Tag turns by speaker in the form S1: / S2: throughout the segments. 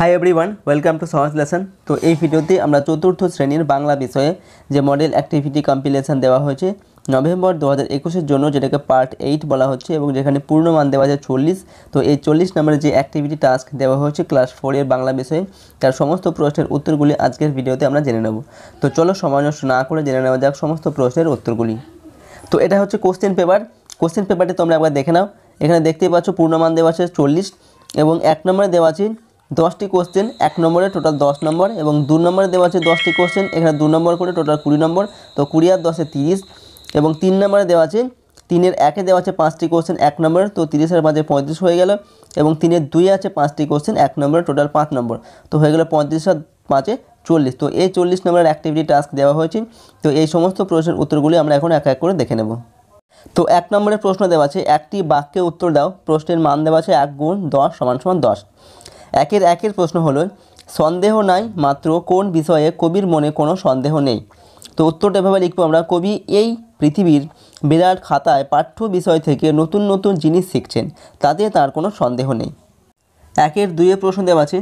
S1: high everyone welcome to Sahaj lesson তো এই ভিডিওতে আমরা চতুর্থ শ্রেণীর বাংলা বিষয়ে যে মডেল অ্যাক্টিভিটি কম্পিলেশন দেওয়া হয়েছে নভেম্বর দু হাজার একুশের জন্য যেটাকে পার্ট এইট বলা হচ্ছে এবং যেখানে পূর্ণ মান দেওয়া আছে চল্লিশ তো এই চল্লিশ নম্বরের যে অ্যাক্টিভিটি টাস্ক দেওয়া হয়েছে ক্লাস ফোরের বাংলা বিষয়ে তার সমস্ত প্রশ্নের উত্তরগুলি আজকের ভিডিওতে আমরা জেনে নেব তো চলো সময় নষ্ট না করে জেনে নেওয়া যাক সমস্ত প্রশ্নের উত্তরগুলি তো এটা হচ্ছে কোশ্চেন পেপার কোশ্চেন পেপারটি তোমরা একবার দেখে নাও এখানে দেখতেই পাচ্ছ পূর্ণমান দেওয়া আছে চল্লিশ এবং এক নম্বরে দেওয়া আছে দশটি কোশ্চেন এক নম্বরে টোটাল দশ নম্বর এবং দু নম্বরে দেওয়া আছে দশটি কোশ্চেন এখানে দু নম্বর করে টোটাল কুড়ি নম্বর তো কুড়ি আর দশে তিরিশ এবং তিন নম্বরে দেওয়া আছে তিনের একে দেওয়া আছে পাঁচটি কোশ্চেন এক নম্বর তো তিরিশের মাঝে পঁয়ত্রিশ হয়ে গেল এবং তিনের দুই আছে পাঁচটি কোশ্চেন এক নম্বরে টোটাল পাঁচ নম্বর তো হয়ে গেলো পঁয়ত্রিশ আর পাঁচে চল্লিশ তো এই চল্লিশ নম্বরের অ্যাক্টিভিটি টাস্ক দেওয়া হয়েছে তো এই সমস্ত প্রশ্নের উত্তরগুলি আমরা এখন এক এক করে দেখে নেব তো এক নম্বরের প্রশ্ন দেওয়া আছে একটি বাক্যে উত্তর দাও প্রশ্নের মান দেওয়া আছে এক গুণ দশ সমান সমান দশ একের একের প্রশ্ন হলো সন্দেহ নাই মাত্র কোন বিষয়ে কবির মনে কোনো সন্দেহ নেই তো উত্তরটা এভাবে লিখবো আমরা কবি এই পৃথিবীর বিরাট খাতায় পাঠ্য বিষয় থেকে নতুন নতুন জিনিস শিখছেন তাতে তার কোনো সন্দেহ নেই একের দুয়ে প্রশ্ন দেওয়া আছে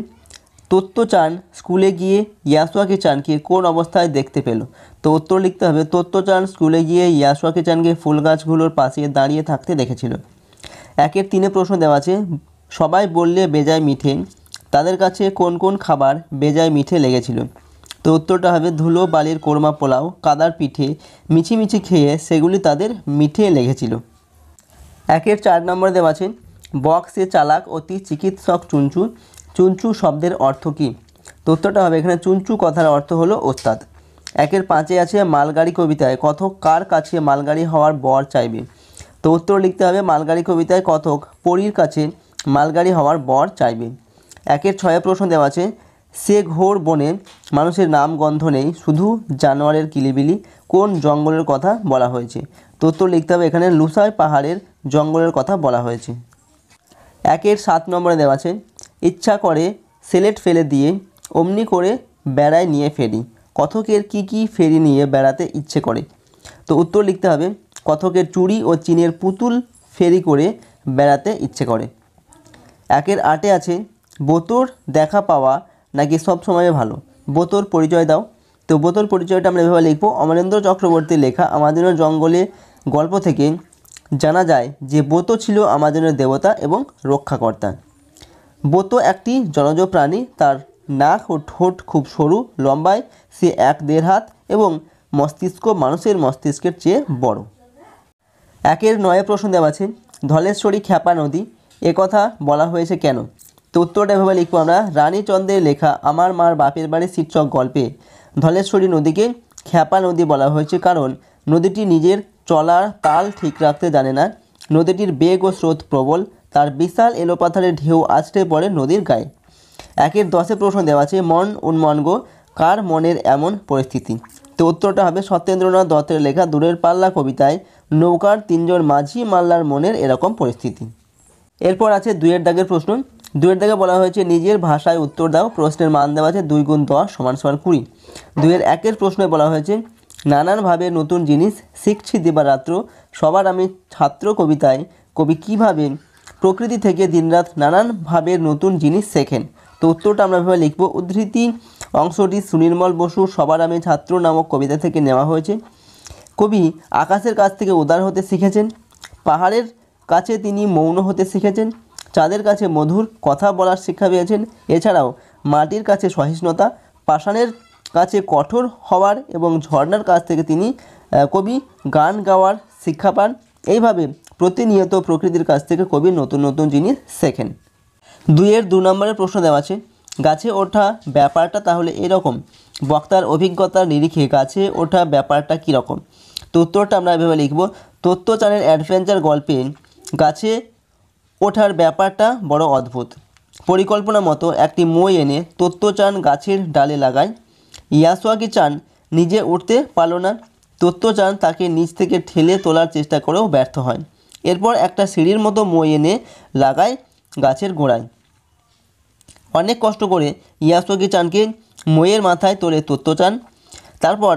S1: তত্ত্ব চান স্কুলে গিয়ে ইয়াসুয়াকে চানকে কোন অবস্থায় দেখতে পেল তো উত্তর লিখতে হবে তত্ত্ব চান স্কুলে গিয়ে ইয়াসুয়াকে চানকে ফুল গাছগুলোর পাশে দাঁড়িয়ে থাকতে দেখেছিল একের তিনে প্রশ্ন দেওয়া আছে সবাই বললে বেজায় মিথেন তাদের কাছে কোন কোন খাবার বেজায় মিঠে লেগেছিল তো উত্তরটা হবে ধুলো বালির কোরমা পোলাও কাদার পিঠে মিছিমিছি খেয়ে সেগুলি তাদের মিঠে লেগেছিল একের চার নম্বর দেওয়া আছেন বক্সে চালাক অতি চিকিৎসক চুনচু চুনচু শব্দের অর্থ কী তো উত্তরটা হবে এখানে চুনচু কথার অর্থ হলো ওস্তাদ একের পাঁচে আছে মালগাড়ি কবিতায় কথক কার কাছে মালগাড়ি হওয়ার বর চাইবে তো উত্তর লিখতে হবে মালগাড়ি কবিতায় কথক পরীর কাছে মালগাড়ি হওয়ার বর চাইবে একের ছয় প্রশ্ন দেওয়া আছে সে ঘোর বনে মানুষের নাম গন্ধ নেই শুধু জানোয়ারের কিলিবিলি কোন জঙ্গলের কথা বলা হয়েছে তথ্য লিখতে হবে এখানে লুসায় পাহাড়ের জঙ্গলের কথা বলা হয়েছে একের সাত নম্বরে দেওয়া আছে ইচ্ছা করে সেলেট ফেলে দিয়ে অমনি করে বেড়ায় নিয়ে ফেরি কথকের কি কি ফেরি নিয়ে বেড়াতে ইচ্ছে করে তো উত্তর লিখতে হবে কথকের চুড়ি ও চিনের পুতুল ফেরি করে বেড়াতে ইচ্ছে করে একের আটে আছে বোতর দেখা পাওয়া নাকি সব সময় ভালো বোতর পরিচয় দাও তো বোতর পরিচয়টা আমরা এভাবে লিখবো অমরেন্দ্র চক্রবর্তী লেখা আমাদের জঙ্গলে গল্প থেকে জানা যায় যে বোত ছিল আমাদের দেবতা এবং রক্ষাকর্তা বোত একটি জলজ প্রাণী তার নাক ও ঠোঁট খুব সরু লম্বায় সে এক দেড় হাত এবং মস্তিষ্ক মানুষের মস্তিষ্কের চেয়ে বড় একের নয় প্রশ্ন দেওয়া আছে ধলেশ্বরী খ্যাপা নদী একথা বলা হয়েছে কেন তো উত্তরটা এভাবে লিখবো আমরা রানীচন্দ্রের লেখা আমার মার বাপের বাড়ি শীর্ষক গল্পে ধলেশ্বরী নদীকে খ্যাপা নদী বলা হয়েছে কারণ নদীটি নিজের চলার তাল ঠিক রাখতে জানে না নদীটির বেগ ও স্রোত প্রবল তার বিশাল এলোপাথারের ঢেউ আছড়ে পড়ে নদীর গায়ে একের দশে প্রশ্ন দেওয়া আছে মন গো কার মনের এমন পরিস্থিতি তো উত্তরটা হবে সত্যেন্দ্রনাথ দত্তের লেখা দূরের পাল্লা কবিতায় নৌকার তিনজন মাঝি মাল্লার মনের এরকম পরিস্থিতি এরপর আছে দুয়ের দাগের প্রশ্ন দুয়ের থেকে বলা হয়েছে নিজের ভাষায় উত্তর দাও প্রশ্নের মান দেওয়া আছে দুই গুণ দশ সমান সমান কুড়ি দুয়ের একের প্রশ্নে বলা হয়েছে নানানভাবে নতুন জিনিস শিখছি দিবারাত্র সবার আমি ছাত্র কবিতায় কবি কিভাবে প্রকৃতি থেকে দিনরাত নানানভাবে নতুন জিনিস শেখেন তো উত্তরটা আমরা ভাবে লিখব উদ্ধৃতি অংশটি সুনির্মল বসু সবার আমি ছাত্র নামক কবিতা থেকে নেওয়া হয়েছে কবি আকাশের কাছ থেকে উদার হতে শিখেছেন পাহাড়ের কাছে তিনি মৌন হতে শিখেছেন চাঁদের কাছে মধুর কথা বলার শিক্ষা পেয়েছেন এছাড়াও মাটির কাছে সহিষ্ণুতা পাষাণের কাছে কঠোর হওয়ার এবং ঝর্ণার কাছ থেকে তিনি কবি গান গাওয়ার শিক্ষা পান এইভাবে প্রতিনিয়ত প্রকৃতির কাছ থেকে কবি নতুন নতুন জিনিস শেখেন দুইয়ের দু নম্বরের প্রশ্ন দেওয়া আছে গাছে ওঠা ব্যাপারটা তাহলে এরকম বক্তার অভিজ্ঞতার নিরিখে গাছে ওঠা ব্যাপারটা কীরকম তথ্যটা আমরা এভাবে লিখব তত্ত্ব চ্যানেল অ্যাডভেঞ্চার গল্পে গাছে ওঠার ব্যাপারটা বড় অদ্ভুত পরিকল্পনা মতো একটি মই এনে তত্ত্ব চান গাছের ডালে লাগায় ইয়াসোয়াকি চান নিজে উঠতে পারল না চান তাকে নিচ থেকে ঠেলে তোলার চেষ্টা করেও ব্যর্থ হয় এরপর একটা সিঁড়ির মতো মই এনে লাগায় গাছের গোড়ায় অনেক কষ্ট করে ইয়াসোয়াকি চানকে মইয়ের মাথায় তোলে চান তারপর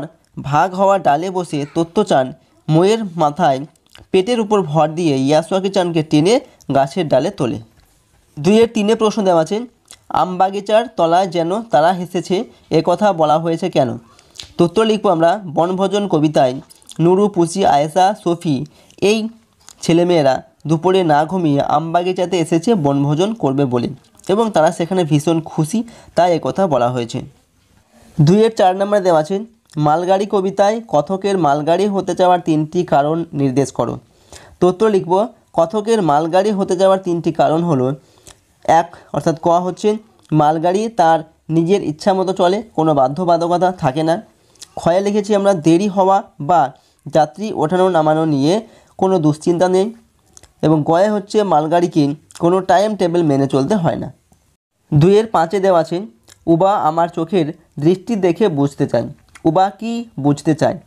S1: ভাগ হওয়া ডালে বসে চান মইয়ের মাথায় পেটের উপর ভর দিয়ে ইয়াসোয়াকি চানকে টেনে গাছের ডালে তোলে দুইয়ের তিনে প্রশ্ন দেওয়া আছে বাগিচার তলায় যেন তারা হেসেছে এ কথা বলা হয়েছে কেন তথ্য লিখব আমরা বনভোজন কবিতায় নুরু পুচি আয়েসা সফি এই ছেলেমেয়েরা দুপুরে না ঘুমিয়ে আম বাগিচাতে এসেছে বনভোজন করবে বলে এবং তারা সেখানে ভীষণ খুশি তাই কথা বলা হয়েছে দুইয়ের চার নম্বরে দেওয়া আছে মালগাড়ি কবিতায় কথকের মালগাড়ি হতে চাওয়ার তিনটি কারণ নির্দেশ করো তথ্য লিখব কথকের মালগাড়ি হতে যাওয়ার তিনটি কারণ হলো এক অর্থাৎ ক হচ্ছে মালগাড়ি তার নিজের ইচ্ছা মতো চলে কোনো বাধ্যবাধকতা থাকে না ক্ষয়ে লিখেছি আমরা দেরি হওয়া বা যাত্রী ওঠানো নামানো নিয়ে কোনো দুশ্চিন্তা নেই এবং গয়ে হচ্ছে মালগাড়িকে কোনো টাইম টেবিল মেনে চলতে হয় না দুইয়ের পাঁচে দেওয়া আছে উবা আমার চোখের দৃষ্টি দেখে বুঝতে চায় উবা কি বুঝতে চায়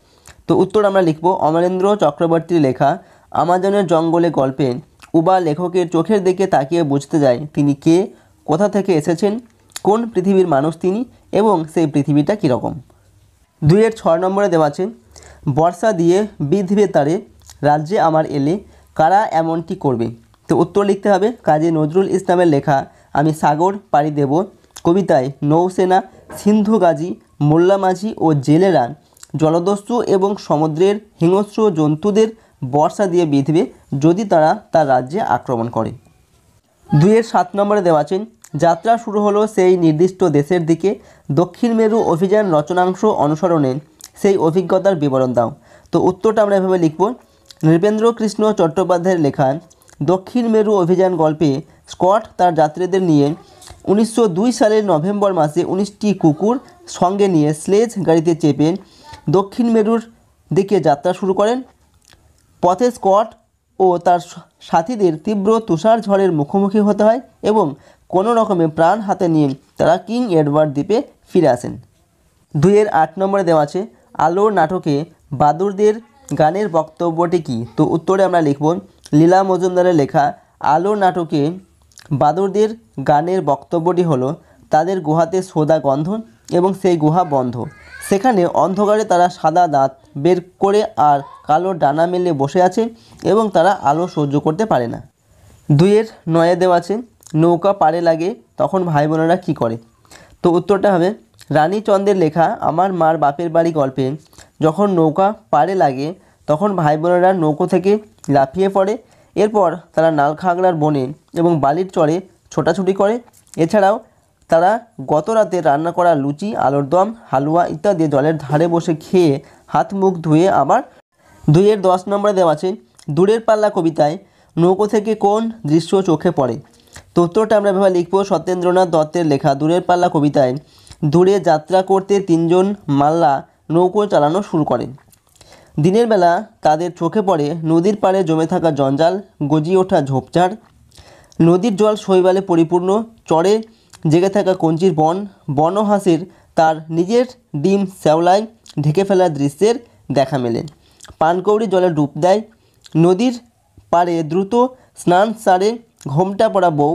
S1: তো উত্তর আমরা লিখব অমরেন্দ্র চক্রবর্তীর লেখা আমাজনের জঙ্গলে গল্পে উবা লেখকের চোখের দিকে তাকিয়ে বুঝতে যায় তিনি কে কোথা থেকে এসেছেন কোন পৃথিবীর মানুষ তিনি এবং সেই পৃথিবীটা কীরকম দুইয়ের ছয় নম্বরে দেওয়া আছে বর্ষা দিয়ে বিধবে তারে রাজ্যে আমার এলে কারা এমনটি করবে তো উত্তর লিখতে হবে কাজী নজরুল ইসলামের লেখা আমি সাগর পাড়ি দেব কবিতায় নৌসেনা সিন্ধু গাজী মোল্লা মাঝি ও জেলেরা জলদস্যু এবং সমুদ্রের হিংস্র জন্তুদের বর্ষা দিয়ে বিঁধবে যদি তারা তার রাজ্যে আক্রমণ করে দুইয়ের সাত নম্বরে দেওয়া আছেন যাত্রা শুরু হলো সেই নির্দিষ্ট দেশের দিকে দক্ষিণ মেরু অভিযান রচনাংশ অনুসরণে সেই অভিজ্ঞতার বিবরণ দাও তো উত্তরটা আমরা এভাবে লিখব নৃপেন্দ্র কৃষ্ণ চট্টোপাধ্যায়ের লেখা দক্ষিণ মেরু অভিযান গল্পে স্কট তার যাত্রীদের নিয়ে উনিশশো সালের নভেম্বর মাসে উনিশটি কুকুর সঙ্গে নিয়ে স্লেজ গাড়িতে চেপে দক্ষিণ মেরুর দিকে যাত্রা শুরু করেন পথে স্কট ও তার সাথীদের তীব্র তুষার ঝড়ের মুখোমুখি হতে হয় এবং কোনো রকমে প্রাণ হাতে নিয়ে তারা কিং এডওয়ার্ড দ্বীপে ফিরে আসেন দুইয়ের আট নম্বরে দেওয়া আছে আলোর নাটকে বাদুরদের গানের বক্তব্যটি কী তো উত্তরে আমরা লিখব লীলা মজুমদারের লেখা আলোর নাটকে বাদুরদের গানের বক্তব্যটি হলো তাদের গুহাতে সোদা গন্ধ এবং সেই গুহা বন্ধ সেখানে অন্ধকারে তারা সাদা দাঁত বের করে আর কালো ডানা মেলে বসে আছে এবং তারা আলো সহ্য করতে পারে না দুইয়ের নয়া দেওয়া আছে নৌকা পাড়ে লাগে তখন ভাই বোনেরা কী করে তো উত্তরটা হবে রানী চন্দ্রের লেখা আমার মার বাপের বাড়ি গল্পে যখন নৌকা পাড়ে লাগে তখন ভাই বোনেরা নৌকো থেকে লাফিয়ে পড়ে এরপর তারা নালখাগড়ার বনে এবং বালির চরে ছোটাছুটি করে এছাড়াও তারা গত রাতে রান্না করা লুচি আলোর দম হালুয়া ইত্যাদি জলের ধারে বসে খেয়ে হাত মুখ ধুয়ে আবার দুইয়ের দশ নম্বরে দেওয়া আছে দূরের পাল্লা কবিতায় নৌকো থেকে কোন দৃশ্য চোখে পড়ে তো উত্তরটা আমরা এভাবে লিখব সত্যেন্দ্রনাথ দত্তের লেখা দূরের পাল্লা কবিতায় দূরে যাত্রা করতে তিনজন মাল্লা নৌকো চালানো শুরু করেন দিনের বেলা তাদের চোখে পড়ে নদীর পাড়ে জমে থাকা জঞ্জাল গজিয়ে ওঠা ঝোপঝাড় নদীর জল শৈবালে পরিপূর্ণ চরে জেগে থাকা কঞ্চির বন বনহাসের তার নিজের ডিম শ্যাওলায় ঢেকে ফেলার দৃশ্যের দেখা মেলে পানকৌড়ি জলে ডুব দেয় নদীর পাড়ে দ্রুত স্নান সারে ঘোমটা পড়া বউ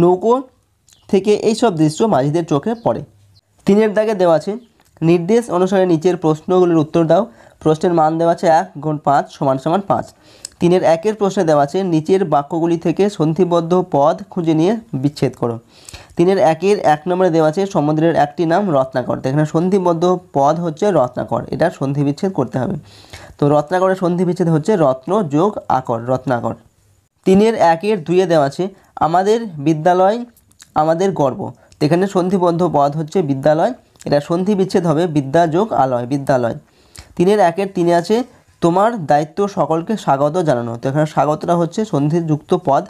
S1: নৌকো থেকে এইসব দৃশ্য মাঝিদের চোখে পড়ে তিনের দাগে দেওয়া আছে নির্দেশ অনুসারে নিচের প্রশ্নগুলির উত্তর দাও প্রশ্নের মান দেওয়া আছে এক গুণ পাঁচ সমান সমান পাঁচ তিনের একের প্রশ্নে দেওয়া আছে নিচের বাক্যগুলি থেকে সন্ধিবদ্ধ পদ খুঁজে নিয়ে বিচ্ছেদ করো তিনের একের এক নম্বরে দেওয়া আছে সমুদ্রের একটি নাম রত্নাকর এখানে সন্ধিবদ্ধ পদ হচ্ছে রত্নাকর এটা সন্ধি বিচ্ছেদ করতে হবে তো রত্নাকরের সন্ধি বিচ্ছেদ হচ্ছে রত্ন যোগ আকর রত্নাকর তিনের একের দুইয়ে দেওয়া আছে আমাদের বিদ্যালয় আমাদের গর্ব এখানে সন্ধিবদ্ধ পদ হচ্ছে বিদ্যালয় এটা সন্ধি বিচ্ছেদ হবে বিদ্যা যোগ আলয় বিদ্যালয় তিনের একের তিনে আছে তোমার দায়িত্ব সকলকে স্বাগত জানানো তো এখানে স্বাগতটা হচ্ছে সন্ধিযুক্ত পদ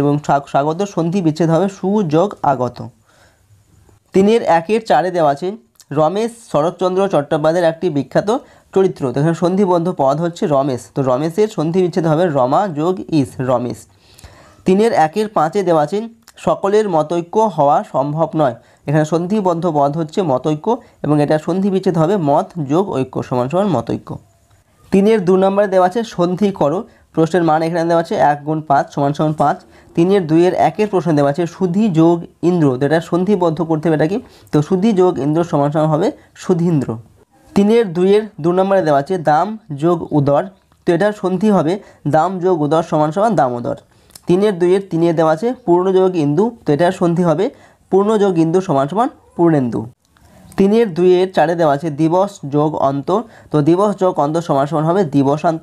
S1: এবং স্বাগত সন্ধি বিচ্ছেদ হবে সুযোগ আগত তিনের একের চারে দেওয়া আছে রমেশ শরৎচন্দ্র চট্টোপাধ্যায়ের একটি বিখ্যাত চরিত্র তো এখানে সন্ধিবন্ধ পদ হচ্ছে রমেশ তো রমেশের সন্ধি বিচ্ছেদ হবে রমা যোগ ইস রমেশ তিনের একের পাঁচে দেওয়া আছে সকলের মতৈক্য হওয়া সম্ভব নয় এখানে সন্ধিবদ্ধ পদ হচ্ছে মতৈক্য এবং এটা সন্ধি বিচ্ছেদ হবে মত যোগ ঐক্য সমান সমান মতৈক্য তিনের দু নম্বরে দেওয়া আছে সন্ধি করো প্রশ্নের মান এখানে দেওয়া আছে এক গুণ পাঁচ সমান সমান পাঁচ তিনের দুইয়ের একের প্রশ্ন দেওয়া আছে সুধি যোগ ইন্দ্র যেটা সন্ধিবদ্ধ করতে হবে এটা কি তো সুধি যোগ ইন্দ্র সমান সমান হবে সুধীন্দ্র তিনের দুইয়ের দু নম্বরে দেওয়া আছে দাম যোগ উদর তো এটার সন্ধি হবে দাম যোগ উদর সমান সমান দাম দামোদর তিনের দুইয়ের তিনের দেওয়া আছে পূর্ণ যোগ ইন্দু তো এটার সন্ধি হবে পূর্ণ যোগ ইন্দু সমান সমান পূর্ণেন্দু তিনের দুয়ে চারে দেওয়া আছে দিবস যোগ অন্ত তো দিবস যোগ অন্ত সমান সমান হবে দিবসান্ত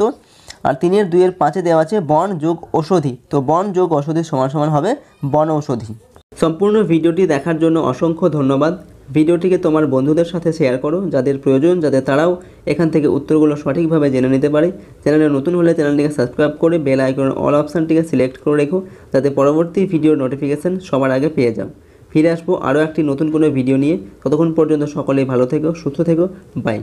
S1: আর তিনের দুইয়ের পাঁচে দেওয়া আছে বন যোগ ঔষধি তো বন যোগ ঔষধি সমান সমান হবে বন ঔষধি সম্পূর্ণ ভিডিওটি দেখার জন্য অসংখ্য ধন্যবাদ ভিডিওটিকে তোমার বন্ধুদের সাথে শেয়ার করো যাদের প্রয়োজন যাতে তারাও এখান থেকে উত্তরগুলো সঠিকভাবে জেনে নিতে পারে চ্যানেলে নতুন হলে চ্যানেলটিকে সাবস্ক্রাইব করে বেল আইকনের অল অপশানটিকে সিলেক্ট করে রেখো যাতে পরবর্তী ভিডিও নোটিফিকেশান সবার আগে পেয়ে যাও ফিরে আসবো আরও একটি নতুন কোনো ভিডিও নিয়ে ততক্ষণ পর্যন্ত সকলেই ভালো থেকো সুস্থ থেকো বাই